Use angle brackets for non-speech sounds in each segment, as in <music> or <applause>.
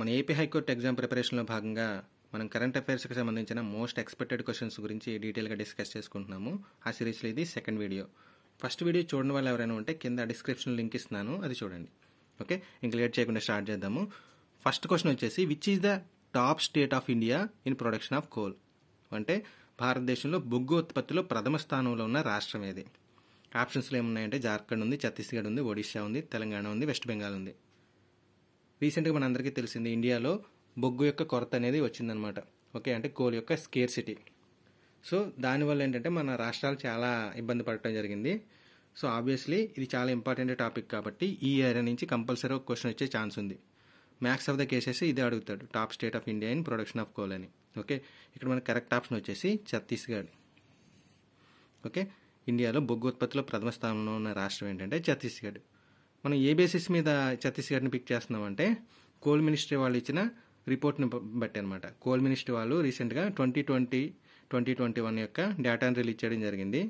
మన AP high court exam ప్రిపరేషన్లో భాగంగా మనం కరెంట్ అఫైర్స్కి సంబంధించిన మోస్ట్ ఎక్స్పెక్టెడ్ క్వశ్చన్స్ గురించి డీటెయిల్గా డిస్కస్ చేసుకుంటున్నాము ఆ సిరీస్లో ఇది సెకండ్ వీడియో ఫస్ట్ వీడియో చూడని వాళ్ళు ఎవరైనా ఉంటే కింద డిస్క్రిప్షన్ లింక్ ఇస్తున్నాను అది చూడండి ఓకే ఇంకా లేట్ చేయకుండా స్టార్ట్ చేద్దాము ఫస్ట్ క్వశ్చన్ వచ్చేసి which is the top state of India in production of coal అంటే భారతదేశంలో బొగ్గు ఉత్పత్తిలో ప్రథమ స్థానంలో ఉన్న రాష్ట్రం ఏది ఆప్షన్స్లో ఏమున్నాయంటే జార్ఖండ్ ఉంది ఛత్తీస్గఢ్ ఉంది ఒడిశా ఉంది తెలంగాణ ఉంది వెస్ట్ బెంగాల్ ఉంది రీసెంట్గా మన అందరికీ తెలిసింది ఇండియాలో బొగ్గు యొక్క కొరత అనేది వచ్చిందనమాట ఓకే అంటే కోల్ యొక్క స్కేర్సిటీ సో దానివల్ల ఏంటంటే మన రాష్ట్రాలు చాలా ఇబ్బంది పడటం జరిగింది సో ఆబ్వియస్లీ ఇది చాలా ఇంపార్టెంట్ టాపిక్ కాబట్టి ఈ ఏరియా నుంచి కంపల్సరీ ఒక క్వశ్చన్ వచ్చే ఛాన్స్ ఉంది మ్యాక్స్ ఆఫ్ ద కేసెస్ ఇదే అడుగుతాడు top state of India in production of coal అని ఓకే ఇక్కడ మనకి కరెక్ట్ ఆప్షన్ వచ్చేసి ఛత్తీస్గఢ్ ఓకే ఇండియాలో బొగ్గు ఉత్పత్తిలో ప్రథమ స్థానంలో ఉన్న రాష్ట్రం ఏంటంటే ఛత్తీస్గఢ్ మనం ఏ బేసిస్ మీద ఛత్తీస్గఢ్ని పిక్ చేస్తున్నాం అంటే కోల్ మినిస్ట్రీ వాళ్ళు ఇచ్చిన రిపోర్ట్ని బట్టి అనమాట కోల్ మినిస్ట్రీ వాళ్ళు రీసెంట్గా twenty twenty twenty twenty one యొక్క డేటాను రిలీజ్ చేయడం జరిగింది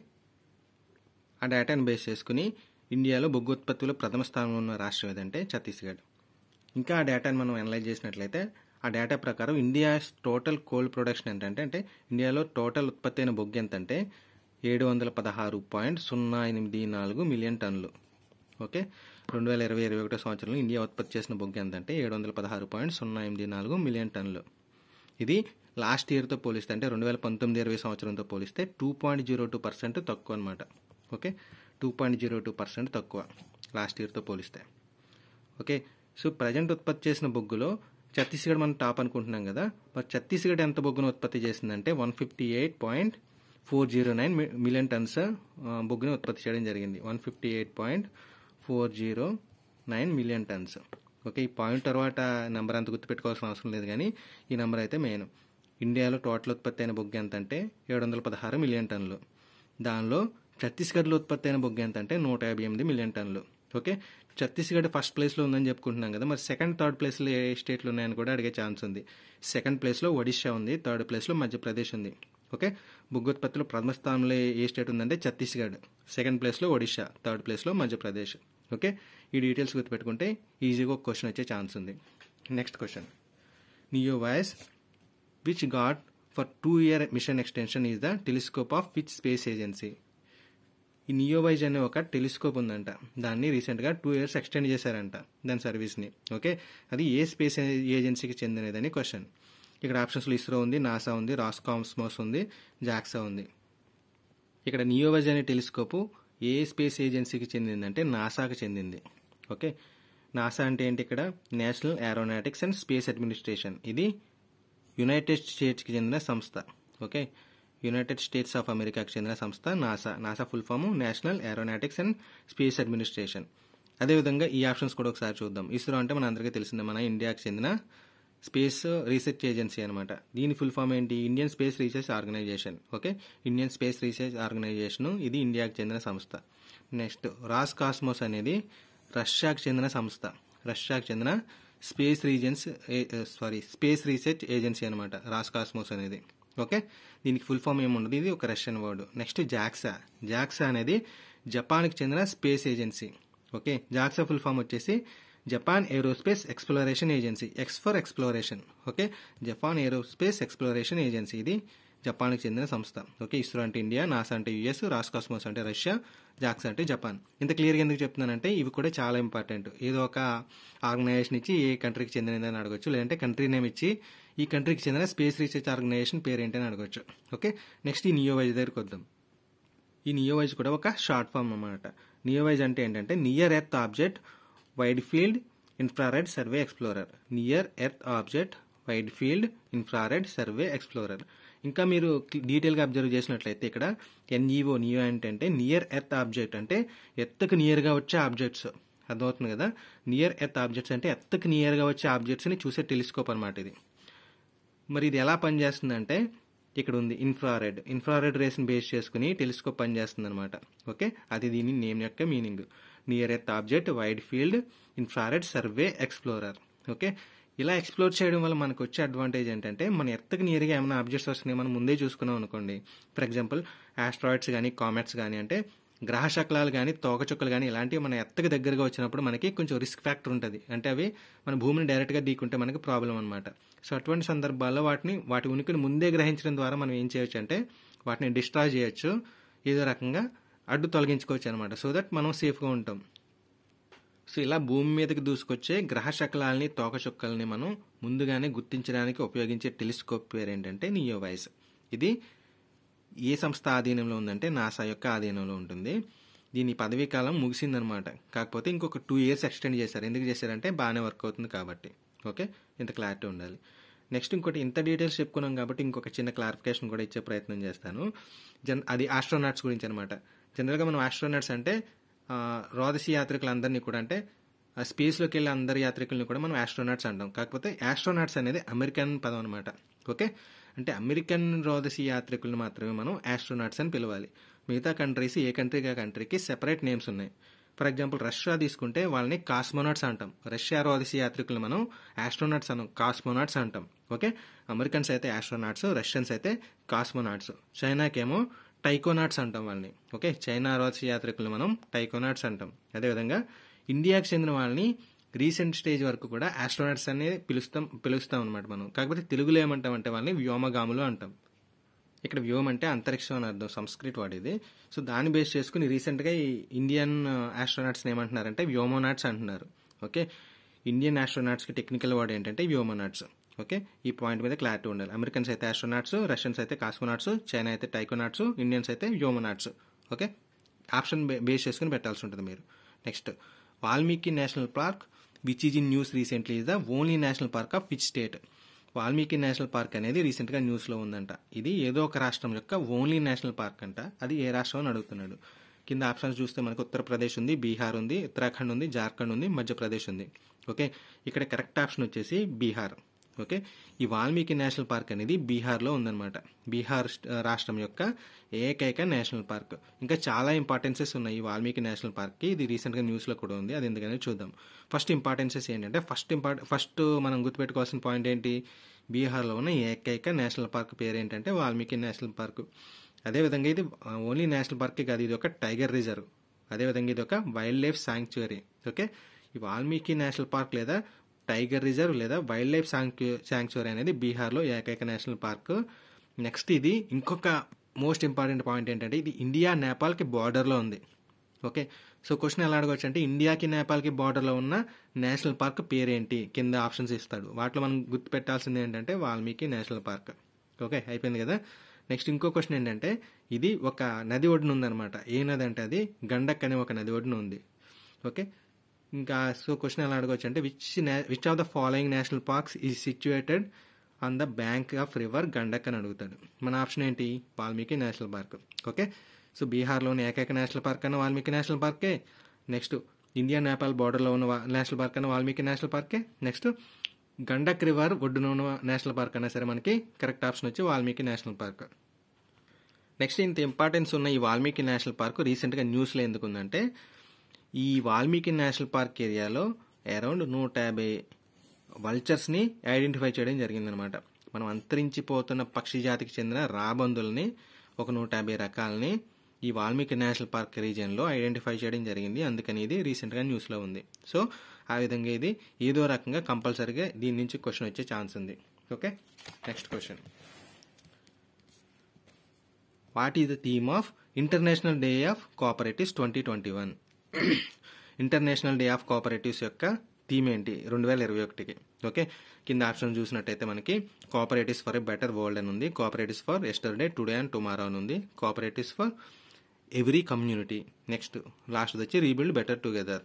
ఆ డేటాను బేస్ చేసుకుని ఇండియాలో బొగ్గు ఉత్పత్తిలో ప్రథమ స్థానంలో ఉన్న రాష్ట్రం ఏదంటే ఛత్తీస్గఢ్ ఇంకా ఆ డేటాను మనం అనలైజ్ చేసినట్లయితే ఆ డేటా ప్రకారం ఇండియా టోటల్ కోల్ ప్రొడక్షన్ ఏంటంటే అంటే ఇండియాలో టోటల్ ఉత్పత్తి అయిన బొగ్గు ఎంత అంటే ఏడు వందల పదహారు పాయింట్ సున్నా ఎనిమిది నాలుగు మిలియన్ టన్నులు ఓకే రెండు వేల ఇరవై ఇరవై ఒకటో సంవత్సరంలో ఇండియా ఉత్పత్తి చేసిన బొగ్గు ఎంతంటే ఏడు వందల పదహారు పాయింట్ సున్నా ఎనిమిది నాలుగు మిలియన్ టన్నులు ఇది లాస్ట్ ఇయర్తో పోలిస్తే అంటే రెండు వేల పంతొమ్మిది ఇరవై సంవత్సరంతో పోలిస్తే two point zero two percent తక్కువ అనమాట okay two point zero two percent తక్కువ లాస్ట్ ఇయర్తో పోలిస్తే ఓకే సో ప్రజెంట్ ఉత్పత్తి చేసిన బొగ్గులో ఛత్తీస్గఢ్ మనం టాప్ అనుకుంటున్నాం కదా మరి ఛత్తీస్గఢ్ ఎంత బొగ్గును ఉత్పత్తి చేసిందంటే one fifty eight point four zero nine million tons బొగ్గుని ఉత్పత్తి చేయడం జరిగింది one fifty eight point four zero nine million tons okay ఈ పాయింట్ తర్వాత నెంబర్ అంత గుర్తుపెట్టుకోవాల్సిన అవసరం లేదు కానీ ఈ నెంబర్ అయితే మెయిన్ ఇండియాలో టోటల్ ఉత్పత్తి అయిన బొగ్గు ఎంత అంటే ఏడు వందల పదహారు మిలియన్ టన్నులు దానిలో ఛత్తీస్గఢ్లో ఉత్పత్తి అయిన బొగ్గు ఎంత అంటే నూట యాభై ఎనిమిది మిలియన్ టన్నులు ఓకే ఛత్తీస్గఢ్ ఫస్ట్ ప్లేస్లో ఉందని చెప్పుకుంటున్నాం కదా మరి సెకండ్ థర్డ్ ప్లేస్లో ఏ స్టేట్లు ఉన్నాయని కూడా అడిగే ఛాన్స్ ఉంది సెకండ్ ప్లేస్లో ఒడిషా ఉంది థర్డ్ ప్లేస్లో మధ్యప్రదేశ్ ఉంది ఓకే బొగ్గు ఉత్పత్తిలో ప్రథమ స్థానంలో ఏ స్టేట్ ఉందంటే ఛత్తీస్గఢ్ సెకండ్ ప్లేస్లో ఒడిషా థర్డ్ ప్లేస్లో మధ్యప్రదేశ్ ఓకే ఈ డీటెయిల్స్ గుర్తుపెట్టుకుంటే ఈజీగా ఒక క్వశ్చన్ వచ్చే ఛాన్స్ ఉంది నెక్స్ట్ క్వశ్చన్ నియో వాయిస్ which got for two year mission extension is the telescope of which space agency ఈ నియోవైజ్ అనే ఒక టెలిస్కోప్ ఉందంట దాన్ని రీసెంట్గా టూ ఇయర్స్ ఎక్స్టెండ్ చేశారంట దాని సర్వీస్ని ఓకే అది ఏ స్పేస్ ఏజెన్సీకి చెందినదని క్వశ్చన్ ఇక్కడ ఆప్షన్స్లో ఇస్రో ఉంది నాసా ఉంది రాస్కామ్స్మోస్ ఉంది జాక్సా ఉంది ఇక్కడ నియోవైజ్ అనే టెలిస్కోపు ఏ స్పేస్ ఏజెన్సీకి చెందిందంటే నాసాకి చెందింది ఓకే నాసా అంటే ఏంటి ఇక్కడ National Aeronautics and Space Administration ఇది యునైటెడ్ స్టేట్స్కి చెందిన సంస్థ ఓకే యునైటెడ్ స్టేట్స్ ఆఫ్ అమెరికాకి చెందిన సంస్థ NASA NASA full form National Aeronautics and Space Administration అదేవిధంగా ఈ ఆప్షన్స్ కూడా ఒకసారి చూద్దాం ఇస్రో అంటే మన అందరికీ తెలిసిందే మన ఇండియాకి చెందిన స్పేస్ రీసెర్చ్ ఏజెన్సీ అనమాట దీని ఫుల్ ఫామ్ ఏంటి Indian Space Research Organisation okay Indian Space Research Organisation ఇది ఇండియాకు చెందిన సంస్థ నెక్స్ట్ రాస్ కాస్మోస్ అనేది రష్యాకు చెందిన సంస్థ రష్యాకు చెందిన space reasons sorry space research agency అనమాట రాస్ కాస్మోస్ అనేది ఓకే దీనికి ఫుల్ ఫామ్ ఏముండదు ఇది ఒక Russian word next JAXA JAXA అనేది జపాన్కి చెందిన space agency okay JAXA full form వచ్చేసి Japan Aerospace Exploration Agency X for exploration okay Japan Aerospace Exploration Agency ఇది జపాన్కి చెందిన సంస్థ ఓకే ఇస్రో అంటే ఇండియా నాసా అంటే యుఎస్ కాస్మోస్ అంటే రష్యా జాక్స్ అంటే జపాన్ ఇంత క్లియర్గా ఎందుకు చెప్తున్నానంటే ఇవి కూడా చాలా ఇంపార్టెంట్ ఏదో ఒక ఆర్గనైజేషన్ ఇచ్చి ఏ కంట్రీకి చెందినదని అడగొచ్చు లేదంటే కంట్రీ నేమ్ ఇచ్చి ఈ కంట్రీకి చెందిన స్పేస్ రీసెర్చ్ ఆర్గనైజేషన్ పేరు ఏంటని అడగొచ్చు ఓకే నెక్స్ట్ ఈ నియోవైజ్ దగ్గరికి వద్దాం ఈ నియోవైజ్ కూడా ఒక షార్ట్ ఫామ్ అనమాట నియోవైజ్ అంటే ఏంటంటే near earth object wide field infrared survey explorer near earth object wide field infrared survey explorer ఇంకా మీరు డీటెయిల్గా అబ్జర్వ్ చేసినట్లయితే ఇక్కడ ఎన్ఈఓ నియో ఏంటంటే నియర్ ఎర్త్ ఆబ్జెక్ట్ అంటే ఎత్తుకు నియర్గా వచ్చే ఆబ్జెక్ట్స్ అర్థమవుతుంది కదా నియర్ ఎర్త్ ఆబ్జెక్ట్స్ అంటే ఎత్తుకు నియర్గా వచ్చే ఆబ్జెక్ట్స్ని చూసే టెలిస్కోప్ అనమాట ఇది మరి ఇది ఎలా పనిచేస్తుందంటే ఇక్కడ ఉంది ఇన్ఫ్రారెడ్ ఇన్ఫ్రారెడ్ రేస్ని బేస్ చేసుకుని టెలిస్కోప్ పనిచేస్తుంది అనమాట ఓకే అది దీని నేమ్ యొక్క meaning near earth object wide field infrared survey explorer okay ఇలా ఎక్స్ప్లోర్ చేయడం వల్ల మనకు వచ్చే అడ్వాంటేజ్ ఏంటంటే మన ఎర్త్కి నియర్గా ఏమైనా ఆబ్జెక్ట్స్ వస్తున్నాయి మనం ముందే చూసుకున్నాం అనుకోండి ఫర్ ఎగ్జాంపుల్ ఆస్ట్రాయిడ్స్ కానీ కామెట్స్ కానీ అంటే గ్రహ శకలాలు కానీ తోకచుక్కలు కానీ ఇలాంటివి మన ఎత్తకు దగ్గరగా వచ్చినప్పుడు మనకి కొంచెం రిస్క్ ఫ్యాక్టర్ ఉంటుంది అంటే అవి మన భూమిని డైరెక్ట్గా దీకుంటే మనకి ప్రాబ్లం అనమాట సో అటువంటి సందర్భాల్లో వాటిని వాటి ఉనికిని ముందే గ్రహించడం ద్వారా మనం ఏం చేయొచ్చు అంటే వాటిని డిస్ట్రాయ్ చేయొచ్చు ఏదో రకంగా అడ్డు తొలగించుకోవచ్చు అనమాట సో దట్ మనం సేఫ్గా ఉంటాం సో ఇలా భూమి మీదకి దూసుకొచ్చే గ్రహ శకలాల్ని తోకచుక్కల్ని మనం ముందుగానే గుర్తించడానికి ఉపయోగించే టెలిస్కోప్ పేరు ఏంటంటే నియో వైస్ ఇది ఏ సంస్థ ఆధీనంలో ఉందంటే నాసా యొక్క ఆధీనంలో ఉంటుంది దీని పదవీ కాలం ముగిసిందనమాట కాకపోతే ఇంకొక టూ ఇయర్స్ ఎక్స్టెండ్ చేశారు ఎందుకు చేశారంటే బాగానే వర్క్ అవుతుంది కాబట్టి ఓకే ఇంత క్లారిటీ ఉండాలి నెక్స్ట్ ఇంకోటి ఇంత డీటెయిల్స్ చెప్పుకున్నాం కాబట్టి ఇంకొక చిన్న క్లారిఫికేషన్ కూడా ఇచ్చే ప్రయత్నం చేస్తాను జన్ అది ఆస్ట్రోనాట్స్ గురించి అనమాట జనరల్గా మనం ఆస్ట్రోనట్స్ అంటే రోదసి యాత్రికులందరినీ కూడా అంటే స్పేస్లోకి వెళ్ళే అందరి యాత్రికుల్ని కూడా మనం ఆస్ట్రోనాట్స్ అంటాం కాకపోతే ఆస్ట్రోనాట్స్ అనేది అమెరికన్ పదం అనమాట ఓకే అంటే అమెరికన్ రోదసి యాత్రికులను మాత్రమే మనం ఆస్ట్రోనాట్స్ అని పిలవాలి మిగతా కంట్రీస్ ఏ కంట్రీ కంట్రీకి సెపరేట్ నేమ్స్ ఉన్నాయి ఫర్ ఎగ్జాంపుల్ రష్యా తీసుకుంటే వాళ్ళని కాస్మోనాట్స్ అంటాం రష్యా రోదసి యాత్రికులను మనం ఆస్ట్రోనాట్స్ అనం కాస్మోనాట్స్ అంటాం ఓకే అమెరికన్స్ అయితే ఆస్ట్రోనాట్స్ రష్యన్స్ అయితే కాస్మోనాట్స్ చైనాకేమో టైకోనాట్స్ అంటాం వాళ్ళని ఓకే చైనా రాజ్ యాత్రికులు మనం టైకోనాట్స్ అంటాం అదేవిధంగా ఇండియాకి చెందిన వాళ్ళని రీసెంట్ స్టేజ్ వరకు కూడా ఆస్ట్రోనాట్స్ అనే పిలుస్తాం పిలుస్తాం అనమాట మనం కాకపోతే తెలుగులో ఏమంటాం అంటే వాళ్ళని వ్యోమగాములు అంటాం ఇక్కడ వ్యోమ్ అంటే అంతరిక్షం అని అర్థం సంస్కృత్ వాడేది సో దాన్ని బేస్ చేసుకుని రీసెంట్గా ఈ ఇండియన్ ఆస్ట్రోనాట్స్ని ఏమంటున్నారంటే వ్యోమోనాట్స్ అంటున్నారు ఓకే ఇండియన్ ఆస్ట్రోనాట్స్కి టెక్నికల్ వర్డ్ ఏంటంటే వ్యోమోనాట్స్ ఓకే ఈ పాయింట్ మీద క్లారిటీ ఉండాలి అమెరికన్స్ అయితే ఆస్ట్రోనాట్స్ రష్యన్స్ అయితే కాస్మోనాట్స్ చైనా అయితే టైకోనాట్స్ ఇండియన్స్ అయితే వ్యోమనాట్స్ ఓకే ఆప్షన్ బేస్ చేసుకుని పెట్టాల్సి ఉంటుంది మీరు next Valmiki National Park which is in news recently is the only national park of which state Valmiki National Park అనేది రీసెంట్గా న్యూస్లో ఉందంట ఇది ఏదో ఒక రాష్ట్రం యొక్క ఓన్లీ నేషనల్ పార్క్ అంట అది ఏ రాష్ట్రం అని అడుగుతున్నాడు కింద ఆప్షన్స్ చూస్తే మనకు ఉత్తరప్రదేశ్ ఉంది బీహార్ ఉంది ఉత్తరాఖండ్ ఉంది జార్ఖండ్ ఉంది మధ్యప్రదేశ్ ఉంది ఓకే ఇక్కడ కరెక్ట్ ఆప్షన్ వచ్చేసి బీహార్ ఓకే ఈ వాల్మీకి నేషనల్ పార్క్ అనేది బీహార్లో ఉందన్నమాట బీహార్ రాష్ట్రం యొక్క ఏకైక నేషనల్ పార్క్ ఇంకా చాలా ఇంపార్టెన్సెస్ ఉన్నాయి ఈ వాల్మీకి నేషనల్ పార్క్కి ఇది రీసెంట్గా న్యూస్లో కూడా ఉంది అది ఎందుకనే చూద్దాం ఫస్ట్ ఇంపార్టెన్సెస్ ఏంటంటే ఫస్ట్ ఇంపార్టెంట్ ఫస్ట్ మనం గుర్తుపెట్టుకోవాల్సిన పాయింట్ ఏంటి బీహార్లో ఉన్న ఏకైక నేషనల్ పార్క్ పేరు ఏంటంటే వాల్మీకి నేషనల్ పార్క్ అదేవిధంగా ఇది ఓన్లీ నేషనల్ పార్కే కాదు ఇది ఒక టైగర్ రిజర్వ్ అదేవిధంగా ఇది ఒక వైల్డ్ లైఫ్ శాంక్చురీ ఓకే ఈ వాల్మీకి నేషనల్ పార్క్ లేదా టైగర్ రిజర్వ్ లేదా వైల్డ్ లైఫ్ శాంక్యు శాంక్చురీ అనేది బీహార్లో ఏకైక నేషనల్ పార్క్ నెక్స్ట్ ఇది ఇంకొక మోస్ట్ ఇంపార్టెంట్ పాయింట్ ఏంటంటే ఇది ఇండియా నేపాల్కి బార్డర్లో ఉంది ఓకే సో క్వశ్చన్ ఎలా అడగవచ్చు అంటే ఇండియాకి నేపాల్కి బార్డర్లో ఉన్న నేషనల్ పార్క్ పేరేంటి కింద ఆప్షన్స్ ఇస్తాడు వాటిలో మనం గుర్తుపెట్టాల్సింది ఏంటంటే వాల్మీకి నేషనల్ పార్క్ ఓకే అయిపోయింది కదా నెక్స్ట్ ఇంకో క్వశ్చన్ ఏంటంటే ఇది ఒక నది ఒడ్డున ఉందన్నమాట ఏ నది అంటే అది గండక్ అనే ఒక నది ఒడ్డున ఉంది ఓకే ఇంకా సో క్వశ్చన్ ఎలా అడగవచ్చు అంటే which which of the following national parks is situated on the bank of river Gandak అని అడుగుతాడు మన ఆప్షన్ ఏంటి Valmiki National Park okay so బీహార్లోని ఏకైక నేషనల్ పార్క్ అన్న వాల్మీకి నేషనల్ పార్కే నెక్స్ట్ ఇండియా నేపాల్ బార్డర్లో ఉన్న నేషనల్ పార్క్ అన్న వాల్మీకి నేషనల్ పార్కే నెక్స్ట్ గండక్ రివర్ ఒడ్డున ఉన్న నేషనల్ పార్క్ అన్నా సరే మనకి కరెక్ట్ ఆప్షన్ వచ్చి వాల్మీకి నేషనల్ పార్క్ నెక్స్ట్ ఇంత ఇంపార్టెన్స్ ఉన్న ఈ వాల్మీకి నేషనల్ పార్క్ రీసెంట్గా న్యూస్లో ఎందుకు ఉందంటే ఈ వాల్మీకి నేషనల్ పార్క్ ఏరియాలో అరౌండ్ నూట యాభై వల్చర్స్ని ఐడెంటిఫై చేయడం జరిగిందనమాట మనం అంతరించిపోతున్న పక్షి జాతికి చెందిన రాబందుల్ని ఒక నూట యాభై రకాలని ఈ వాల్మీకి నేషనల్ పార్క్ రీజియన్లో ఐడెంటిఫై చేయడం జరిగింది అందుకని ఇది రీసెంట్గా న్యూస్లో ఉంది సో ఆ విధంగా ఇది ఏదో రకంగా కంపల్సరీగా దీని నుంచి క్వశ్చన్ వచ్చే ఛాన్స్ ఉంది okay next question what is the theme of International Day of Cooperatives twenty twenty one International Day of Cooperatives యొక్క థీమ్ ఏంటి రెండు వేల ఇరవై ఒకటికి ఓకే కింద ఆప్షన్ చూసినట్టయితే మనకి cooperatives for a better world అని ఉంది cooperatives for yesterday today and tomorrow అని ఉంది cooperatives for every community next last వచ్చి రీబిల్డ్ బెటర్ టుగెదర్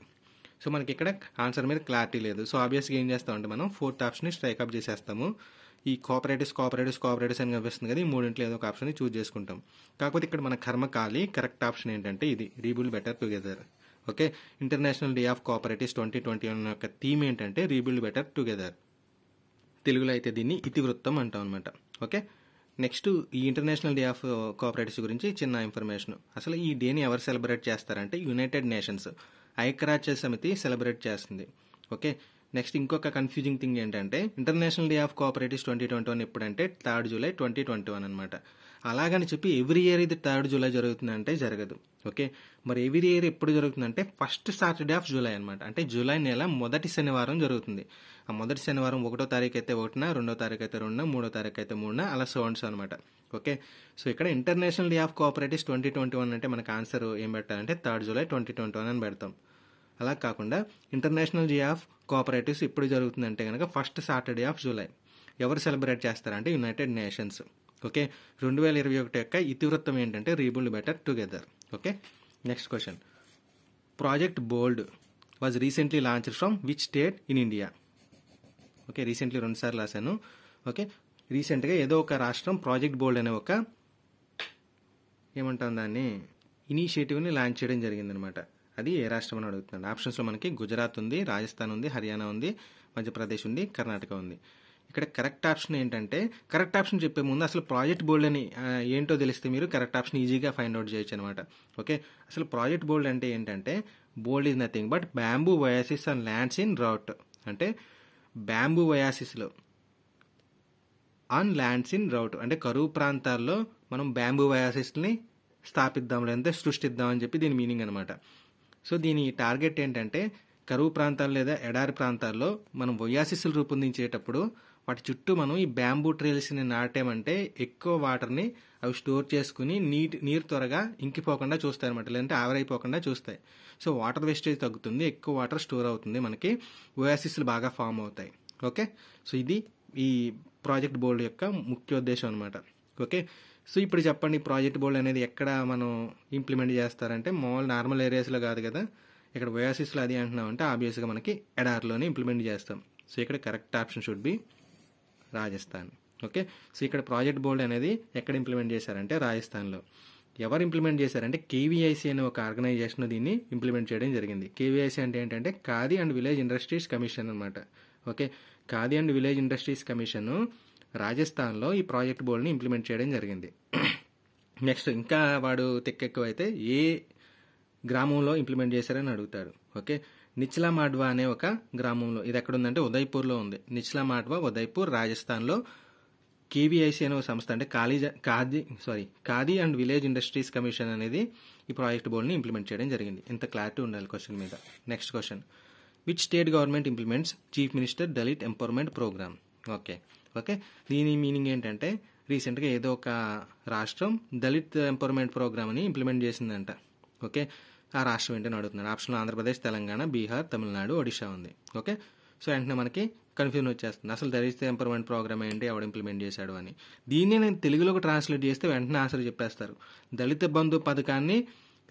సో మనకి ఇక్కడ ఆన్సర్ మీద క్లారిటీ లేదు సో ఆబ్వియస్గా ఏం చేస్తామంటే మనం ఫోర్త్ ఆప్షన్ని స్ట్రైక్అప్ చేసేస్తాము ఈ కోఆపరేటివ్స్ కోఆపరేటివ్స్ కోఆపరేటివ్స్ అని కనిపిస్తుంది కదా ఈ మూడింటిలో ఏదో ఒక ఆప్షన్ చూజ్ చేసుకుంటాం కాకపోతే ఇక్కడ మన కర్మ ఖాళీ కరెక్ట్ ఆప్షన్ ఏంటంటే ఇది rebuild better together okay International Day of Cooperatives twenty twenty one యొక్క థీమ్ ఏంటంటే రీబిల్డ్ బెటర్ టుగెదర్ తెలుగులో అయితే దీన్ని ఇతివృత్తం అంటాం అనమాట ఓకే నెక్స్ట్ ఈ ఇంటర్నేషనల్ డే ఆఫ్ కోఆపరేటివ్స్ గురించి చిన్న ఇన్ఫర్మేషన్ అసలు ఈ డేని ఎవరు సెలబ్రేట్ చేస్తారంటే యునైటెడ్ నేషన్స్ ఐక్యరాజ్య సమితి సెలబ్రేట్ చేస్తుంది ఓకే నెక్స్ట్ ఇంకొక కన్ఫ్యూజింగ్ థింగ్ ఏంటంటే International Day of Cooperatives twenty twenty one ఎప్పుడంటే third July twenty twenty one అనమాట అలాగని చెప్పి ఎవ్రీ ఇయర్ ఇది థర్డ్ జూలై జరుగుతుందంటే జరగదు ఓకే మరి ఎవ్రీ ఇయర్ ఎప్పుడు జరుగుతుందంటే ఫస్ట్ సాటర్డే ఆఫ్ జూలై అనమాట అంటే జూలై నెల మొదటి శనివారం జరుగుతుంది ఆ మొదటి శనివారం ఒకటో తారీఖు అయితే ఒకటిన రెండో తారీఖు అయితే రెండున మూడో తారీఖు అయితే మూడున అలా సోన్స్ అనమాట ఓకే సో ఇక్కడ International Day of Cooperatives twenty twenty one అంటే మనకు ఆన్సర్ ఏం పెట్టాలంటే third July twenty twenty one అని పెడతాం అలా కాకుండా ఇంటర్నేషనల్ డే ఆఫ్ కోఆపరేటివ్స్ ఇప్పుడు జరుగుతుందంటే కనుక ఫస్ట్ సాటర్డే ఆఫ్ జూలై ఎవరు సెలబ్రేట్ చేస్తారంటే యునైటెడ్ నేషన్స్ ఓకే రెండు వేల ఇరవై ఒకటి యొక్క ఇతివృత్తం ఏంటంటే rebuild better together okay next question project bold was recently launch from which state in India okay recently రెండుసార్లు రాశాను ఓకే రీసెంట్గా ఏదో ఒక రాష్ట్రం ప్రాజెక్ట్ బోల్డ్ అనే ఒక ఏమంటాం దాన్ని ఇనిషియేటివ్ని లాంచ్ చేయడం జరిగిందనమాట అది ఏ రాష్ట్రం అని అడుగుతున్నాడు ఆప్షన్స్లో మనకి గుజరాత్ ఉంది రాజస్థాన్ ఉంది హర్యానా ఉంది మధ్యప్రదేశ్ ఉంది కర్ణాటక ఉంది ఇక్కడ కరెక్ట్ ఆప్షన్ ఏంటంటే కరెక్ట్ ఆప్షన్ చెప్పే ముందు అసలు ప్రాజెక్ట్ బోల్డ్ అని ఏంటో తెలిస్తే మీరు కరెక్ట్ ఆప్షన్ ఈజీగా ఫైండ్ అవుట్ చేయొచ్చు అనమాట ఓకే అసలు ప్రాజెక్ట్ బోల్డ్ అంటే ఏంటంటే bold is nothing but bamboo oasis and lands in drought అంటే బ్యాంబూ వయాసిస్లో ఆన్ ల్యాండ్స్ ఇన్ రౌట్ అంటే కరువు ప్రాంతాల్లో మనం బ్యాంబూ వయాసిస్ని స్థాపిద్దాం లేదంటే సృష్టిద్దాం అని చెప్పి దీని మీనింగ్ అనమాట సో దీని టార్గెట్ ఏంటంటే కరువు ప్రాంతాలు లేదా ఎడారి ప్రాంతాల్లో మనం వయాసిస్లు రూపొందించేటప్పుడు వాటి చుట్టూ మనం ఈ బ్యాంబూ ట్రీల్స్ని నాటామంటే ఎక్కువ వాటర్ని అవి స్టోర్ చేసుకుని నీటి నీరు త్వరగా ఇంకిపోకుండా చూస్తాయి అనమాట లేదంటే ఆవిరైపోకుండా చూస్తాయి సో వాటర్ వేస్టేజ్ తగ్గుతుంది ఎక్కువ వాటర్ స్టోర్ అవుతుంది మనకి ఓయాసిస్లు బాగా ఫామ్ అవుతాయి ఓకే సో ఇది ఈ ప్రాజెక్ట్ బోర్డు యొక్క ముఖ్య ఉద్దేశం అనమాట ఓకే సో ఇప్పుడు చెప్పండి ప్రాజెక్ట్ బోర్డు అనేది ఎక్కడ మనం ఇంప్లిమెంట్ చేస్తారంటే మామూలు నార్మల్ ఏరియాస్లో కాదు కదా ఇక్కడ ఓయాసిస్లో అది అంటున్నామంటే ఆబ్వియస్గా మనకి ఎడార్లోనే ఇంప్లిమెంట్ చేస్తాం సో ఇక్కడ correct option should be Rajasthan okay so ఇక్కడ ప్రాజెక్ట్ బోర్డు అనేది ఎక్కడ ఇంప్లిమెంట్ చేశారంటే రాజస్థాన్లో ఎవరు ఇంప్లిమెంట్ చేశారంటే కేవీఐసి అనే ఒక ఆర్గనైజేషన్ దీన్ని ఇంప్లిమెంట్ చేయడం జరిగింది కేవీఐసి అంటే ఏంటంటే Khadi and Village Industries Commission అనమాట okay Khadi and Village Industries Commission రాజస్థాన్లో ఈ ప్రాజెక్ట్ బోర్డుని ఇంప్లిమెంట్ చేయడం జరిగింది <clears throat> నెక్స్ట్ ఇంకా వాడు తెక్కెక్కువ అయితే ఏ గ్రామంలో ఇంప్లిమెంట్ చేశారని అడుగుతాడు ఓకే నిచ్లా మాడ్వా అనే ఒక గ్రామంలో ఇది ఎక్కడుందంటే ఉదయ్పూర్లో ఉంది నిచ్లా మాడ్వా ఉదయ్పూర్ రాజస్థాన్లో కేవీఐసి అనే సంస్థ అంటే ఖాళీ Khadi sorry Khadi and Village Industries Commission అనేది ఈ ప్రాజెక్ట్ బోల్ని ఇంప్లిమెంట్ చేయడం జరిగింది ఇంత క్లారిటీ ఉండాలి క్వశ్చన్ మీద next question which state government implements chief minister Dalit empowerment program okay okay దీని మీనింగ్ ఏంటంటే రీసెంట్గా ఏదో ఒక రాష్ట్రం దళిత్ ఎంపవర్మెంట్ ప్రోగ్రామ్ని ఇంప్లిమెంట్ చేసిందంట ఓకే ఆ రాష్ట్రం ఏంటని అడుగుతున్నాడు ఆప్షన్లో ఆంధ్రప్రదేశ్ తెలంగాణ బీహార్ తమిళనాడు ఒడిషా ఉంది ఓకే సో వెంటనే మనకి కన్ఫ్యూజన్ వచ్చేస్తుంది అసలు దరిద్ర ఎంపవర్మెంట్ ప్రోగ్రామ్ ఏంటి ఎవడు ఇంప్లిమెంట్ చేశాడు అని దీన్ని నేను తెలుగులోకి ట్రాన్స్లేట్ చేస్తే వెంటనే ఆన్సర్ చెప్పేస్తారు దళిత బంధు పథకాన్ని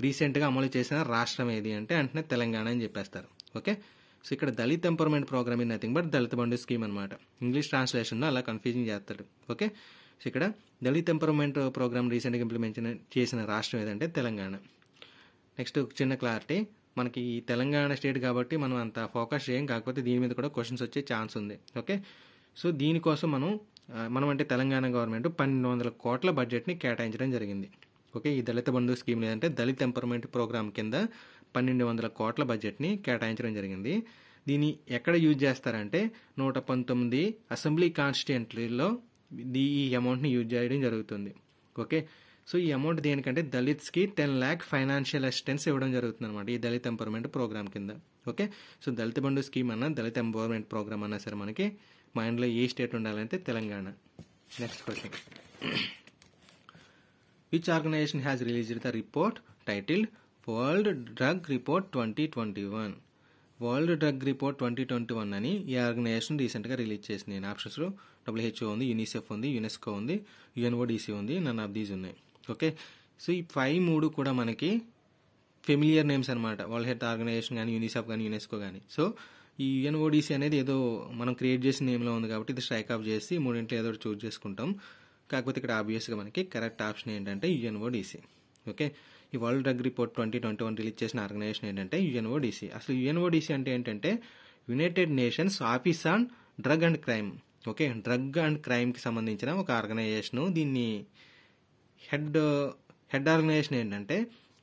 రీసెంట్గా అమలు చేసిన రాష్ట్రం ఏది అంటే వెంటనే తెలంగాణ అని చెప్పేస్తారు ఓకే సో ఇక్కడ Dalit empowerment program in nothing but Dalitha Bandhu scheme అనమాట ఇంగ్లీష్ ట్రాన్స్లేషన్లో అలా కన్ఫ్యూజింగ్ చేస్తాడు ఓకే సో ఇక్కడ దళిత్ ఎంపవర్మెంట్ ప్రోగ్రామ్ రీసెంట్గా ఇంప్లిమెంట్ చేసిన రాష్ట్రం ఏదంటే తెలంగాణ నెక్స్ట్ చిన్న క్లారిటీ మనకి ఈ తెలంగాణ స్టేట్ కాబట్టి మనం అంత ఫోకస్ చేయం కాకపోతే దీని మీద కూడా క్వశ్చన్స్ వచ్చే ఛాన్స్ ఉంది ఓకే సో దీనికోసం మనం మనం అంటే తెలంగాణ గవర్నమెంట్ పన్నెండు వందల కోట్ల బడ్జెట్ని కేటాయించడం జరిగింది ఓకే ఈ దళిత బంధు స్కీమ్ లేదంటే దళిత ఎంపర్మెంట్ ప్రోగ్రామ్ కింద పన్నెండు వందల కోట్ల బడ్జెట్ని కేటాయించడం జరిగింది దీన్ని ఎక్కడ యూజ్ చేస్తారంటే నూట పంతొమ్మిది అసెంబ్లీ కాన్స్టిట్యుయెంట్లీలో ఈ అమౌంట్ని యూజ్ చేయడం జరుగుతుంది ఓకే సో ఈ అమౌంట్ దేనికంటే దళిత్స్కి టెన్ ల్యాక్ ఫైనాన్షియల్ అసిస్టెన్స్ ఇవ్వడం జరుగుతుంది అనమాట ఈ దళిత్ ఎంపవర్మెంట్ ప్రోగ్రామ్ కింద okay so Dalitha Bandhu scheme అన్న దళిత ఎంపవర్మెంట్ ప్రోగ్రామ్ అన్నా సరే మనకి మైండ్లో ఏ స్టేట్ ఉండాలంటే Telangana next question which organisation has released the report titled World drug report twenty twenty one World drug report twenty twenty one అని ఈ ఆర్గనైజేషన్ రీసెంట్గా రిలీజ్ చేసింది ఆప్షన్స్లో డబ్ల్యూహెచ్ఓ ఉంది యూనిసెఫ్ ఉంది యునెస్కో ఉంది యుఎన్ఓడిసి ఉంది నన్ అబ్దీజ్ ఉన్నాయి ఓకే సో ఈ ఫైవ్ మూడు కూడా మనకి ఫెమిలియర్ నేమ్స్ అనమాట వరల్డ్ హెల్త్ ఆర్గనైజేషన్ కానీ యూనిసెఫ్ కానీ యునెస్కో కానీ సో ఈ యుఎన్ఓడిసి అనేది ఏదో మనం క్రియేట్ చేసిన నేమ్లో ఉంది కాబట్టి ఇది స్ట్రైక్ ఆఫ్ చేసి మూడింట్లో ఏదో చూజ్ చేసుకుంటాం కాకపోతే ఇక్కడ ఆబ్వియస్గా మనకి కరెక్ట్ ఆప్షన్ ఏంటంటే యుఎన్ఓడిసి ఓకే ఈ world drug report twenty twenty one release చేసిన ఆర్గనైజేషన్ ఏంటంటే యుఎన్ఓడిసి అసలు యుఎన్ఓడిసి అంటే ఏంటంటే United Nations office on drug and crime okay drug and క్రైమ్కి సంబంధించిన ఒక ఆర్గనైజేషను దీన్ని హెడ్ హెడ్ ఆర్గనైజేషన్ ఏంటంటే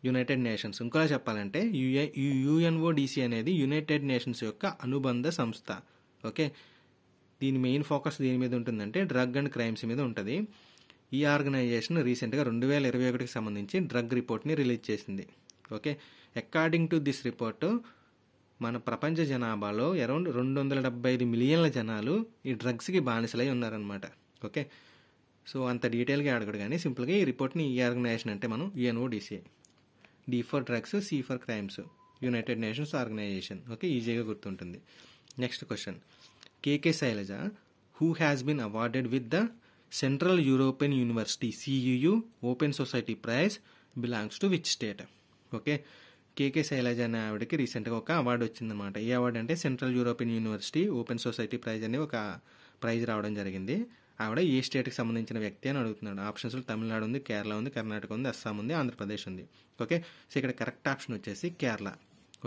యునైటెడ్ నేషన్స్ ఇంకోలా చెప్పాలంటే యుఏ యుఎన్ఓడిసి అనేది యునైటెడ్ నేషన్స్ యొక్క అనుబంధ సంస్థ ఓకే దీని మెయిన్ ఫోకస్ దీని మీద ఉంటుందంటే డ్రగ్ అండ్ క్రైమ్స్ మీద ఉంటుంది ఈ ఆర్గనైజేషన్ రీసెంట్గా రెండు వేల ఇరవై ఒకటికి సంబంధించి డ్రగ్ రిపోర్ట్ని రిలీజ్ చేసింది okay according to this report మన ప్రపంచ జనాభాలో అరౌండ్ రెండు వందల డెబ్బై ఐదు మిలియన్ల జనాలు ఈ డ్రగ్స్కి బానిసలై ఉన్నారనమాట ఓకే సో అంత డీటెయిల్గా అడగడు కానీ సింపుల్గా ఈ రిపోర్ట్ని ఈ ఆర్గనైజేషన్ అంటే మనం UNODC D for drugs C for crimes United Nations organisation okay ఈజీగా గుర్తుంటుంది next question KK Shailaja who has been awarded with the Central European University CEU Open Society Prize belongs to which state okay KK Shailaja అనే ఆవిడకి రీసెంట్గా ఒక award వచ్చిందనమాట ఈ award అంటే Central European University Open Society Prize అనే ఒక ప్రైజ్ రావడం జరిగింది ఆవిడ ఏ స్టేట్కి సంబంధించిన వ్యక్తి అని అడుగుతున్నాడు ఆప్షన్స్లో తమిళనాడు ఉంది కేరళ ఉంది కర్ణాటక ఉంది అస్సాం ఉంది ఆంధ్రప్రదేశ్ ఉంది ఓకే సో ఇక్కడ కరెక్ట్ ఆప్షన్ వచ్చేసి కేరళ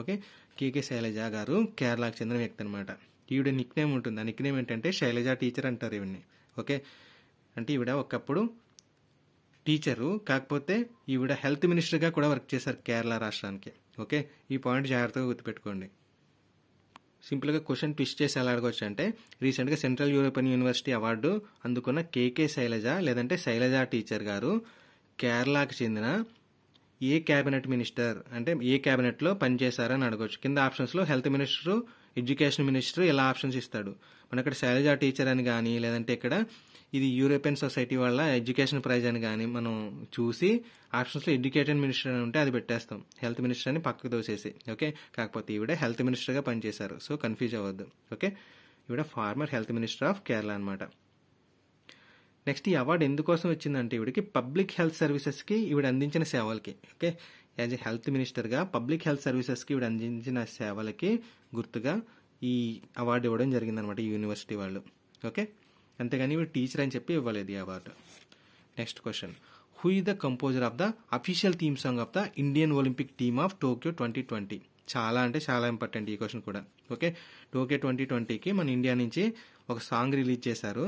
ఓకే కేకే శైలజ గారు కేరళకు చెందిన వ్యక్తి అనమాట ఈవిడ నిక్ నేమ్ ఉంటుంది ఆ నిక్ నేమ్ ఏంటంటే శైలజ టీచర్ అంటారు ఈవిడ్ని ఓకే అంటే ఈవిడ ఒకప్పుడు టీచరు కాకపోతే ఈవిడ హెల్త్ మినిస్టర్గా కూడా వర్క్ చేశారు కేరళ రాష్ట్రానికి ఓకే ఈ పాయింట్ జాగ్రత్తగా గుర్తుపెట్టుకోండి సింపుల్గా క్వశ్చన్ ట్విస్ట్ చేసి ఎలా అడగొచ్చు అంటే రీసెంట్గా సెంట్రల్ యూరోపియన్ యూనివర్సిటీ అవార్డు అందుకున్న కేకే శైలజ లేదంటే శైలజ టీచర్ గారు కేరళకు చెందిన ఏ క్యాబినెట్ మినిస్టర్ అంటే ఏ క్యాబినెట్లో పనిచేశారని అడగొచ్చు కింద ఆప్షన్స్లో హెల్త్ మినిస్టరు ఎడ్యుకేషన్ మినిస్టర్ ఇలా ఆప్షన్స్ ఇస్తాడు మన ఇక్కడ శైలజ టీచర్ అని కానీ లేదంటే ఇక్కడ ఇది యూరోపియన్ సొసైటీ వాళ్ళ ఎడ్యుకేషన్ ప్రైజ్ అని కానీ మనం చూసి ఆప్షన్స్లో ఎడ్యుకేటెడ్ మినిస్టర్ అని ఉంటే అది పెట్టేస్తాం హెల్త్ మినిస్టర్ అని పక్కకు దోసేసి ఓకే కాకపోతే ఈవిడ హెల్త్ మినిస్టర్గా పనిచేశారు సో కన్ఫ్యూజ్ అవ్వద్దు ఓకే ఈవిడ former health minister of Kerala అనమాట నెక్స్ట్ ఈ అవార్డు ఎందుకోసం వచ్చిందంటే ఈవిడికి పబ్లిక్ హెల్త్ సర్వీసెస్కి ఈవిడ అందించిన సేవలకి ఓకే యాజ్ ఎ హెల్త్ మినిస్టర్గా పబ్లిక్ హెల్త్ సర్వీసెస్కి ఈవిడ అందించిన సేవలకి గుర్తుగా ఈ అవార్డు ఇవ్వడం జరిగిందనమాట యూనివర్సిటీ వాళ్ళు ఓకే అంతేగాని ఇవి టీచర్ అని చెప్పి ఇవ్వలేదు ఈ award next question who is the composer of the official theme song of the Indian Olympic team of Tokyo twenty twenty చాలా అంటే చాలా ఇంపార్టెంట్ ఈ క్వశ్చన్ కూడా ఓకే టోక్యో ట్వంటీ ట్వంటీకి మన ఇండియా నుంచి ఒక సాంగ్ రిలీజ్ చేశారు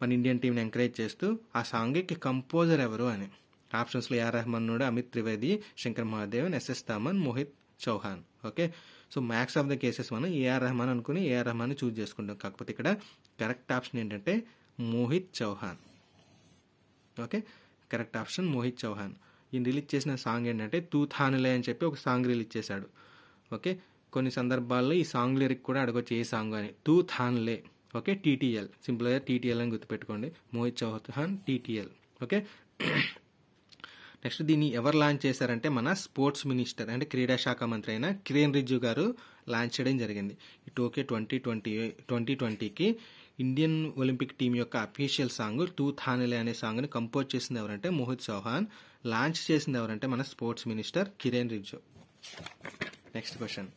మన ఇండియన్ టీంని ఎంకరేజ్ చేస్తూ ఆ సాంగ్కి కంపోజర్ ఎవరు అని ఆప్షన్స్లో ఏఆర్ రెహమాన్ నుండి Amit Trivedi Shankar Mahadevan SS Thaman Mohit Chauhan okay so max of the cases మనం ఏఆర్ రహమాన్ అనుకుని ఏఆర్ రహమాన్ చూజ్ చేసుకుంటాం కాకపోతే ఇక్కడ కరెక్ట్ ఆప్షన్ ఏంటంటే Mohit Chauhan okay correct option Mohit Chauhan ఈయన రిలీజ్ చేసిన సాంగ్ ఏంటంటే తూ థానులే అని చెప్పి ఒక సాంగ్ రిలీజ్ చేశాడు ఓకే కొన్ని సందర్భాల్లో ఈ సాంగ్ లిరిక్ కూడా అడగొచ్చు ఏ సాంగ్ అని తూ థాన్లే ఓకే టీటీఎల్ సింపుల్గా టీటీఎల్ అని గుర్తుపెట్టుకోండి Mohit Chauhan TTL okay next దీన్ని ఎవరు లాంచ్ చేశారంటే మన స్పోర్ట్స్ మినిస్టర్ అంటే క్రీడా శాఖ మంత్రి అయిన కిరేన్ రిజ్జు గారు లాంచ్ చేయడం జరిగింది ఈ టోకే ట్వంటీ ట్వంటీ ట్వంటీ ట్వంటీకి ఇండియన్ ఒలింపిక్ టీం యొక్క అఫీషియల్ సాంగ్ టూ థానెలే అనే సాంగ్ని కంపోజ్ చేసింది ఎవరంటే మోహిత్ చౌహాన్ లాంచ్ చేసింది ఎవరంటే మన sports minister Kiren Rijiju next question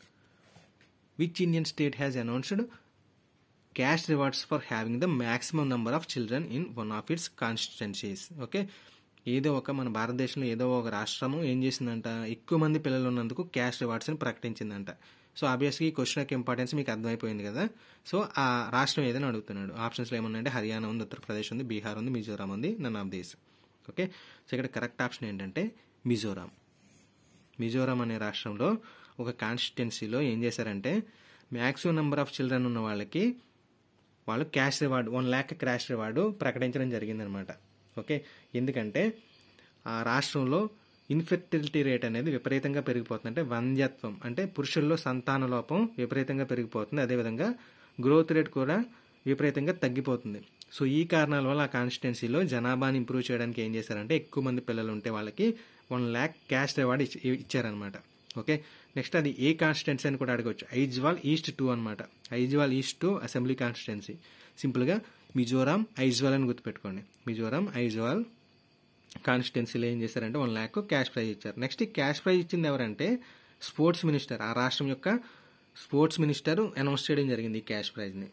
which Indian state has announced cash rewards for having the maximum number of children in one of its constituencies okay ఏదో ఒక మన భారతదేశంలో ఏదో ఒక రాష్ట్రము ఏం చేసిందంట ఎక్కువ మంది పిల్లలు ఉన్నందుకు క్యాష్ రివార్డ్స్ని ప్రకటించిందంట సో ఆబ్వియస్గా ఈ క్వశ్చన్ యొక్క ఇంపార్టెన్స్ మీకు అర్థమైపోయింది కదా సో ఆ రాష్ట్రం ఏదైనా అడుగుతున్నాడు ఆప్షన్స్లో అంటే హర్యానా ఉంది ఉత్తరప్రదేశ్ ఉంది బీహార్ ఉంది మిజోరాం ఉంది none of these okay so ఇక్కడ కరెక్ట్ ఆప్షన్ ఏంటంటే మిజోరాం మిజోరాం అనే రాష్ట్రంలో ఒక కాన్స్టిట్యున్సీలో ఏం చేశారంటే మ్యాక్సిమం నెంబర్ ఆఫ్ చిల్డ్రన్ ఉన్న వాళ్ళకి వాళ్ళు cash reward one lakh cash reward ప్రకటించడం జరిగిందనమాట ఓకే ఎందుకంటే ఆ రాష్ట్రంలో ఇన్ఫెర్టిలిటీ రేట్ అనేది విపరీతంగా పెరిగిపోతుంది అంటే వంధ్యత్వం అంటే పురుషుల్లో సంతాన లోపం విపరీతంగా పెరిగిపోతుంది అదేవిధంగా గ్రోత్ రేట్ కూడా విపరీతంగా తగ్గిపోతుంది సో ఈ కారణాల వల్ల ఆ కాన్స్టిట్యున్సీలో జనాభాని ఇంప్రూవ్ చేయడానికి ఏం చేశారంటే ఎక్కువ మంది పిల్లలు ఉంటే వాళ్ళకి వన్ ల్యాక్ క్యాష్ రివార్డ్ ఇచ్చారనమాట ఓకే నెక్స్ట్ అది ఏ కాన్స్టిట్యున్సీ అని కూడా అడగవచ్చు ఐజ్వాల్ ఈస్ట్ టూ అనమాట Aizawl East two assembly constituency సింపుల్గా మిజోరాం ఐజ్వాల్ అని గుర్తుపెట్టుకోండి మిజోరాం ఐజ్వాల్ కాన్స్టిట్యున్సీలో ఏం చేశారంటే వన్ ల్యాక్ క్యాష్ ప్రైజ్ ఇచ్చారు నెక్స్ట్ ఈ క్యాష్ ప్రైజ్ ఇచ్చింది ఎవరంటే స్పోర్ట్స్ మినిస్టర్ ఆ రాష్ట్రం యొక్క స్పోర్ట్స్ మినిస్టర్ అనౌన్స్ చేయడం జరిగింది ఈ క్యాష్ ప్రైజ్ని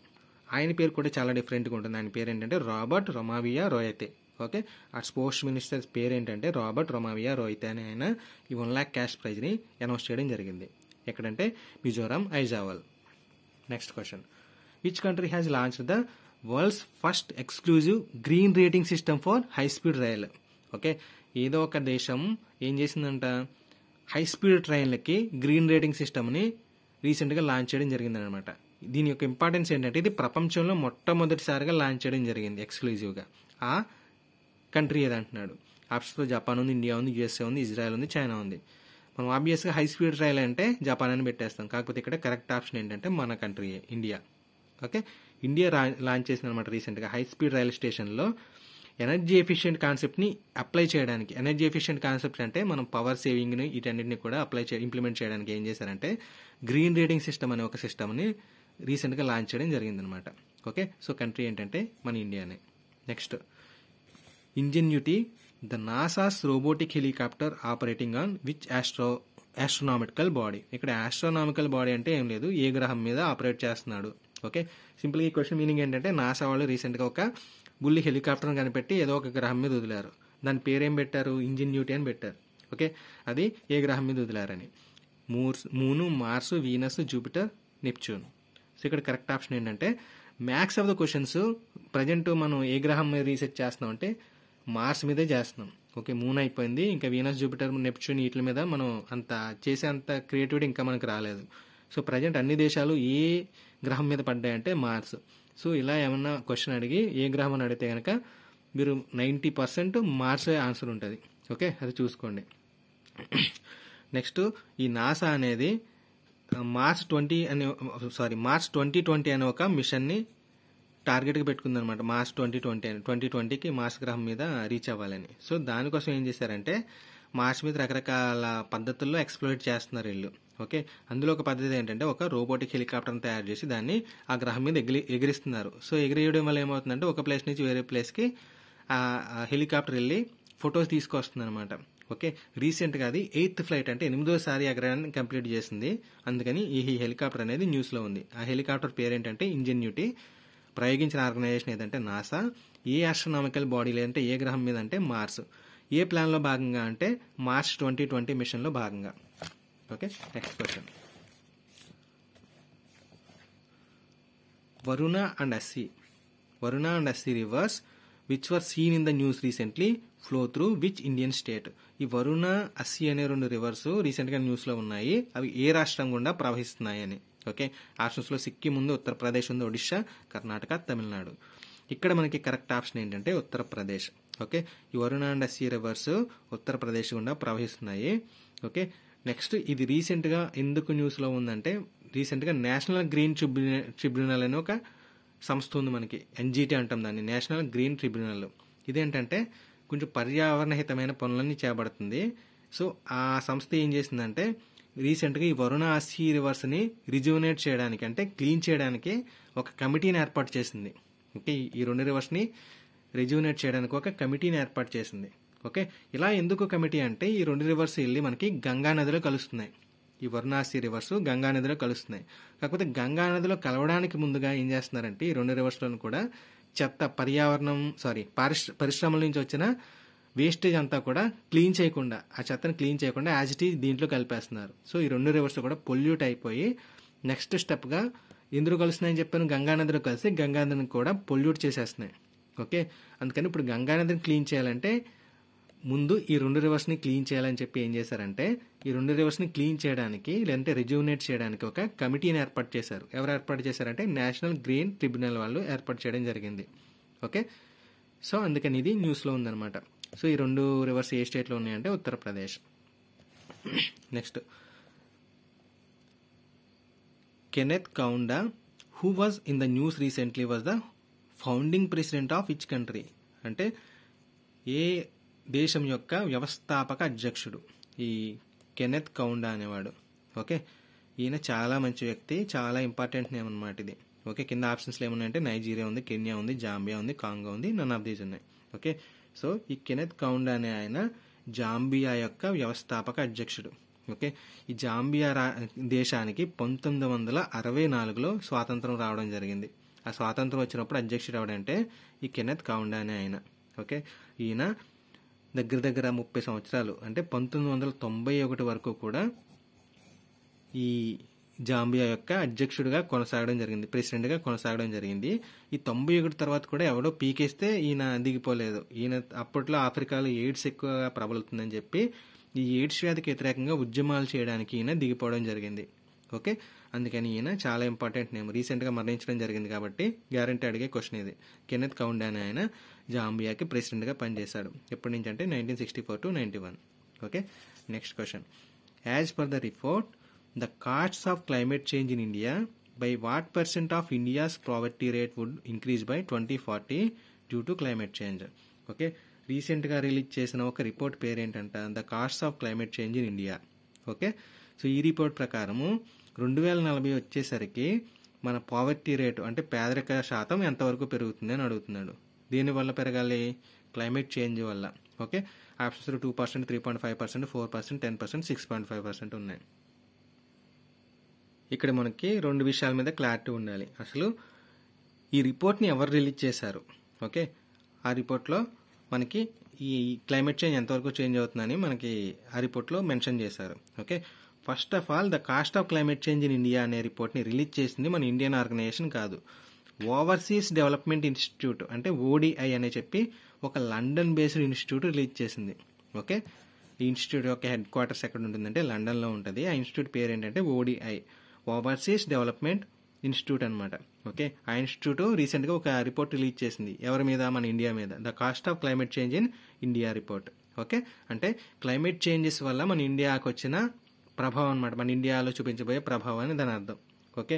ఆయన పేరు కూడా చాలా డిఫరెంట్గా ఉంటుంది ఆయన పేరు ఏంటంటే రాబర్ట్ రొమావియా రోయతే ఓకే ఆ స్పోర్ట్స్ మినిస్టర్ పేరు ఏంటంటే రాబర్ట్ రొమావియా రోహిత్ అని ఆయన ఈ వన్ ల్యాక్ క్యాష్ ప్రైజ్ని అనౌన్స్ చేయడం జరిగింది ఎక్కడంటే Mizoram Aizawl next question which country has launch the world's first exclusive green rating system for high speed rail okay ఏదో ఒక దేశం ఏం చేసిందంట హై స్పీడ్ ట్రైన్లకి గ్రీన్ రేటింగ్ సిస్టమ్ని రీసెంట్గా లాంచ్ చేయడం జరిగిందనమాట దీని యొక్క ఇంపార్టెన్స్ ఏంటంటే ఇది ప్రపంచంలో మొట్టమొదటిసారిగా లాంచ్ చేయడం జరిగింది ఎక్స్క్లూజివ్గా ఆ కంట్రీ ఏది అంటున్నాడు ఆప్షన్స్లో జపాన్ ఉంది ఇండియా ఉంది యూఎస్ఏ ఉంది ఇజ్రాయెల్ ఉంది చైనా ఉంది మనం ఆబ్వియస్గా హై స్పీడ్ రైల్ అంటే జపాన్ అని పెట్టేస్తాం కాకపోతే ఇక్కడ కరెక్ట్ ఆప్షన్ ఏంటంటే మన country India okay India launch చేసింది అనమాట రీసెంట్గా హై స్పీడ్ రైల్ స్టేషన్లో ఎనర్జీ ఎఫిషియెంట్ కాన్సెప్ట్ని అప్లై చేయడానికి ఎనర్జీ ఎఫిషియెంట్ కాన్సెప్ట్ అంటే మనం పవర్ సేవింగ్ని వీటన్నిటిని కూడా అప్లై చే ఇంప్లిమెంట్ చేయడానికి ఏం చేశారంటే గ్రీన్ రీడింగ్ సిస్టమ్ అనే ఒక సిస్టమ్ని రీసెంట్గా లాంచ్ చేయడం జరిగిందనమాట ఓకే సో కంట్రీ ఏంటంటే మన ఇండియానే next Ingenuity, the NASA's robotic helicopter operating on which astro astronomical body ఇక్కడ ఆస్ట్రోనామికల్ బాడీ అంటే ఏం లేదు ఏ గ్రహం మీద ఆపరేట్ చేస్తున్నాడు ఓకే సింపుల్ ఈ క్వశ్చన్ మీనింగ్ ఏంటంటే నాసా వాళ్ళు రీసెంట్గా ఒక బుల్లి హెలికాప్టర్ని కనిపెట్టి ఏదో ఒక గ్రహం మీద వదిలారు దాని పేరేం పెట్టారు ఇంజిన్యూటీ అని పెట్టారు ఓకే అది ఏ గ్రహం మీద వదిలారని Mars moon Mars Venus Jupiter Neptune so ఇక్కడ కరెక్ట్ ఆప్షన్ ఏంటంటే max of the questions present మనం ఏ గ్రహం మీద రీసెర్చ్ చేస్తున్నాం అంటే మార్స్ మీదే చేస్తున్నాం ఓకే మూన్ అయిపోయింది ఇంకా వీనస్ జూపిటర్ నెప్చూన్ వీటి మీద మనం అంత చేసే అంత క్రియేటివిటీ ఇంకా మనకు రాలేదు సో ప్రజెంట్ అన్ని దేశాలు ఏ గ్రహం మీద పడ్డాయంటే మార్స్ సో ఇలా ఏమన్నా క్వశ్చన్ అడిగి ఏ గ్రహం అని అడిగితే కనుక మీరు నైంటీ పర్సెంట్ మార్సే ఆన్సర్ ఉంటుంది ఓకే అది చూసుకోండి నెక్స్ట్ ఈ నాసా అనేది మార్స్ ట్వంటీ అనే సారీ మార్స్ ట్వంటీ ట్వంటీ అనే ఒక మిషన్ని టార్గెట్గా పెట్టుకుందనమాట మార్చ్ ట్వంటీ ట్వంటీ అని ట్వంటీ ట్వంటీకి మార్స్ గ్రహం మీద రీచ్ అవ్వాలని సో దానికోసం ఏం చేశారంటే మాస్ మీద రకరకాల పద్ధతుల్లో ఎక్స్ప్లోర్ చేస్తున్నారు వీళ్ళు ఓకే అందులో ఒక పద్ధతి ఏంటంటే ఒక రోబోటిక్ హెలికాప్టర్ని తయారు చేసి దాన్ని ఆ గ్రహం మీద ఎగిరి ఎగిరిస్తున్నారు సో ఎగిరేయడం వల్ల ఏమవుతుందంటే ఒక ప్లేస్ నుంచి వేరే ప్లేస్కి ఆ హెలికాప్టర్ వెళ్ళి ఫొటోస్ తీసుకొస్తుంది అనమాట ఓకే రీసెంట్గా అది ఎయిత్ ఫ్లైట్ అంటే ఎనిమిదోసారి గ్రహాన్ని కంప్లీట్ చేసింది అందుకని ఈ హెలికాప్టర్ అనేది న్యూస్లో ఉంది ఆ హెలికాప్టర్ పేరేంటంటే ఇంజన్యూటీ ప్రయోగించిన ఆర్గనైజేషన్ ఏదంటే నాసా ఏ ఆస్ట్రనామికల్ బాడీ లేదంటే ఏ గ్రహం మీద అంటే మార్స్ ఏ ప్లాన్లో భాగంగా అంటే మార్చ్ ట్వంటీ ట్వంటీ మిషన్లో భాగంగా okay next question Varuna and Assi Varuna and Assi rivers which were seen in the news recently flow through which Indian state ఈ వరుణ అస్సి అనే రెండు రివర్స్ రీసెంట్గా న్యూస్లో ఉన్నాయి అవి ఏ రాష్ట్రం గుండా ప్రవహిస్తున్నాయని ఓకే ఆప్షన్స్లో సిక్కిం ఉంది ఉత్తరప్రదేశ్ ఉంది ఒడిశా కర్ణాటక తమిళనాడు ఇక్కడ మనకి కరెక్ట్ ఆప్షన్ ఏంటంటే ఉత్తరప్రదేశ్ ఓకే ఈ వరుణ అండ్ రివర్స్ ఉత్తరప్రదేశ్ గుండా ప్రవహిస్తున్నాయి ఓకే నెక్స్ట్ ఇది రీసెంట్గా ఎందుకు న్యూస్లో ఉందంటే రీసెంట్గా నేషనల్ గ్రీన్ ట్రిబ్యునల్ అనే ఒక సంస్థ ఉంది మనకి ఎన్జీటీ అంటాం దాన్ని నేషనల్ గ్రీన్ ట్రిబ్యునల్ ఇదేంటంటే కొంచెం పర్యావరణహితమైన పనులన్నీ చేపడుతుంది సో ఆ సంస్థ ఏం చేసిందంటే రీసెంట్గా ఈ వరుణ ఆస్తి రివర్స్ని రిజ్యూనేట్ చేయడానికి అంటే క్లీన్ చేయడానికి ఒక కమిటీని ఏర్పాటు చేసింది ఓకే ఈ రెండు రివర్స్ని రిజ్యూనేట్ చేయడానికి ఒక కమిటీని ఏర్పాటు చేసింది ఓకే ఇలా ఎందుకు కమిటీ అంటే ఈ రెండు రివర్స్ వెళ్ళి మనకి గంగా నదిలో కలుస్తున్నాయి ఈ వరుణాసి రివర్స్ గంగా నదిలో కలుస్తున్నాయి కాకపోతే గంగా నదిలో కలవడానికి ముందుగా ఏం చేస్తున్నారంటే ఈ రెండు రివర్స్లను కూడా చెత్త పర్యావరణం సారీ పరిశ్రమల నుంచి వచ్చిన వేస్టేజ్ అంతా కూడా క్లీన్ చేయకుండా ఆ చెత్తను క్లీన్ చేయకుండా యాజ్ ఇట్ ఈజ్ దీంట్లో కలిపేస్తున్నారు సో ఈ రెండు రివర్స్ కూడా పొల్యూట్ అయిపోయి నెక్స్ట్ స్టెప్గా ఇందులో కలుస్తున్నాయని చెప్పాను గంగానదిలో కలిసి గంగానదిని కూడా పొల్యూట్ చేసేస్తున్నాయి ఓకే అందుకని ఇప్పుడు గంగానదిని క్లీన్ చేయాలంటే ముందు ఈ రెండు రివర్స్ని క్లీన్ చేయాలని చెప్పి ఏం చేశారంటే ఈ రెండు రివర్స్ని క్లీన్ చేయడానికి లేదంటే రిజ్యూనేట్ చేయడానికి ఒక కమిటీని ఏర్పాటు చేశారు ఎవరు ఏర్పాటు చేశారంటే నేషనల్ గ్రీన్ ట్రిబ్యునల్ వాళ్ళు ఏర్పాటు చేయడం జరిగింది ఓకే సో అందుకని ఇది న్యూస్లో ఉందన్నమాట సో ఈ రెండు రివర్స్ ఏ స్టేట్లో ఉన్నాయంటే Uttar Pradesh next Kenneth Kaunda who was in the news recently was the founding president of which country అంటే ఏ దేశం యొక్క వ్యవస్థాపక అధ్యక్షుడు ఈ కెనెత్ కౌండా అనేవాడు ఓకే ఈయన చాలా మంచి వ్యక్తి చాలా ఇంపార్టెంట్ నేమ్ అనమాట ఇది ఓకే కింద ఆప్షన్స్లో ఏమున్నాయంటే నైజీరియా ఉంది కెన్యా ఉంది జాంబియా ఉంది కాంగో ఉంది నన్ ఆఫ్ దీస్ ఉన్నాయి ఓకే సో ఈ కెనెత్ కౌండ్ అనే ఆయన జాంబియా యొక్క వ్యవస్థాపక అధ్యక్షుడు ఓకే ఈ జాంబియా రా దేశానికి పంతొమ్మిది వందల అరవై నాలుగులో స్వాతంత్రం రావడం జరిగింది ఆ స్వాతంత్రం వచ్చినప్పుడు అధ్యక్షుడు ఎవడంటే ఈ కెనెత్ కౌండ్ అనే ఆయన ఓకే ఈయన దగ్గర దగ్గర ముప్పై సంవత్సరాలు అంటే పంతొమ్మిది వందల తొంభై ఒకటి వరకు కూడా ఈ జాంబియా యొక్క అధ్యక్షుడిగా కొనసాగడం జరిగింది ప్రెసిడెంట్గా కొనసాగడం జరిగింది ఈ తొంభై ఒకటి తర్వాత కూడా ఎవడో పీకేస్తే ఈయన దిగిపోలేదు ఈయన అప్పట్లో ఆఫ్రికాలో ఎయిడ్స్ ఎక్కువగా ప్రబలుతుందని చెప్పి ఈ ఎయిడ్స్ వ్యాధికి వ్యతిరేకంగా ఉద్యమాలు చేయడానికి ఈయన దిగిపోవడం జరిగింది ఓకే అందుకని ఈయన చాలా ఇంపార్టెంట్ నేమ్ రీసెంట్గా మరణించడం జరిగింది కాబట్టి గ్యారంటీ అడిగే క్వశ్చన్ ఇది కెనెత్ కౌండా అని ఆయన జాంబియాకి ప్రెసిడెంట్గా పనిచేశాడు ఎప్పటి నుంచి అంటే nineteen sixty four to ninety one okay next question as per the report costs of climate change in India by what percent of India's poverty rate would increase by twenty forty due to climate change okay రీసెంట్గా release చేసిన ఒక report ఏంటంట the cost of climate change in India okay so ఈ report ప్రకారము రెండు వేల నలభై వచ్చేసరికి మన పావర్టీ రేటు అంటే పేదరిక శాతం ఎంతవరకు పెరుగుతుంది అని అడుగుతున్నాడు దీనివల్ల పెరగాలి క్లైమేట్ చేంజ్ వల్ల okay options two percent three point five percent four percent ten percent six point five percent ఉన్నాయి ఇక్కడ మనకి రెండు విషయాల మీద క్లారిటీ ఉండాలి అసలు ఈ రిపోర్ట్ని ఎవరు రిలీజ్ చేశారు ఓకే ఆ రిపోర్ట్లో మనకి ఈ క్లైమేట్ చేంజ్ ఎంతవరకు చేంజ్ అవుతుందని మనకి ఆ రిపోర్ట్లో మెన్షన్ చేశారు okay first of all the cost of climate change in India అనే రిపోర్ట్ని రిలీజ్ చేసింది మన ఇండియన్ ఆర్గనైజేషన్ కాదు ఓవర్సీస్ డెవలప్మెంట్ ఇన్స్టిట్యూట్ అంటే ఓడిఐ అనే చెప్పి ఒక లండన్ బేస్డ్ ఇన్స్టిట్యూట్ రిలీజ్ చేసింది ఓకే ఈ ఇన్స్టిట్యూట్ యొక్క హెడ్ క్వార్టర్స్ ఎక్కడ ఉంటుందంటే లండన్లో ఉంటుంది ఆ ఇన్స్టిట్యూట్ పేరు ఏంటంటే ఓడిఐ ఓవర్సీస్ డెవలప్మెంట్ ఇన్స్టిట్యూట్ అనమాట ఓకే ఆ ఇన్స్టిట్యూట్ రీసెంట్గా ఒక రిపోర్ట్ రిలీజ్ చేసింది ఎవరి మీద మన ఇండియా మీద the cost of climate change in India report okay అంటే క్లైమేట్ చేంజెస్ వల్ల మన ఇండియాకు వచ్చిన ప్రభావం అనమాట మన ఇండియాలో చూపించబోయే ప్రభావం అని దాని అర్థం ఓకే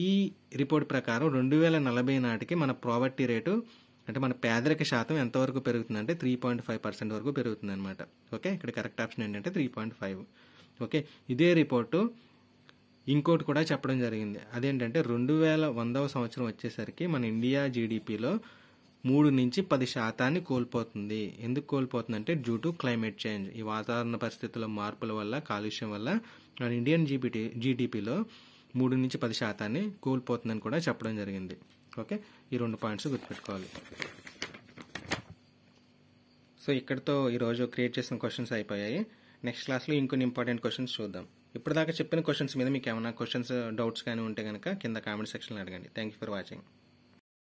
ఈ రిపోర్ట్ ప్రకారం రెండు వేల నలభై నాటికి మన ప్రాపర్టీ రేటు అంటే మన పేదరిక శాతం ఎంతవరకు పెరుగుతుందంటే త్రీ పాయింట్ ఫైవ్ పర్సెంట్ వరకు పెరుగుతుంది అనమాట ఓకే ఇక్కడ కరెక్ట్ ఆప్షన్ ఏంటంటే త్రీ పాయింట్ ఫైవ్ ఓకే ఇదే రిపోర్టు ఇంకోటి కూడా చెప్పడం జరిగింది అదేంటంటే రెండు వేల వందవ సంవత్సరం వచ్చేసరికి మన ఇండియా జీడిపిలో మూడు నుంచి పది శాతాన్ని కోల్పోతుంది ఎందుకు కోల్పోతుందంటే డ్యూ టు క్లైమేట్ చేంజ్ ఈ వాతావరణ పరిస్థితుల మార్పుల వల్ల కాలుష్యం వల్ల మన ఇండియన్ జీబీటీ జీడిపిలో మూడు నుంచి పది శాతాన్ని కోల్పోతుందని కూడా చెప్పడం జరిగింది ఓకే ఈ రెండు పాయింట్స్ గుర్తుపెట్టుకోవాలి సో ఇక్కడతో ఈరోజు క్రియేట్ చేసిన క్వశ్చన్స్ అయిపోయాయి నెక్స్ట్ క్లాస్లో ఇంకొన్ని ఇంపార్టెంట్ క్వశ్చన్స్ చూద్దాం ఇప్పటిదాకా చెప్పిన క్వశ్చన్స్ మీద మీకు ఏమైనా క్వశ్చన్స్ డౌట్స్ కానీ ఉంటే కనుక కింద కామెంట్ సెక్షన్లో అడగండి థ్యాంక్ యూ ఫర్ వాచింగ్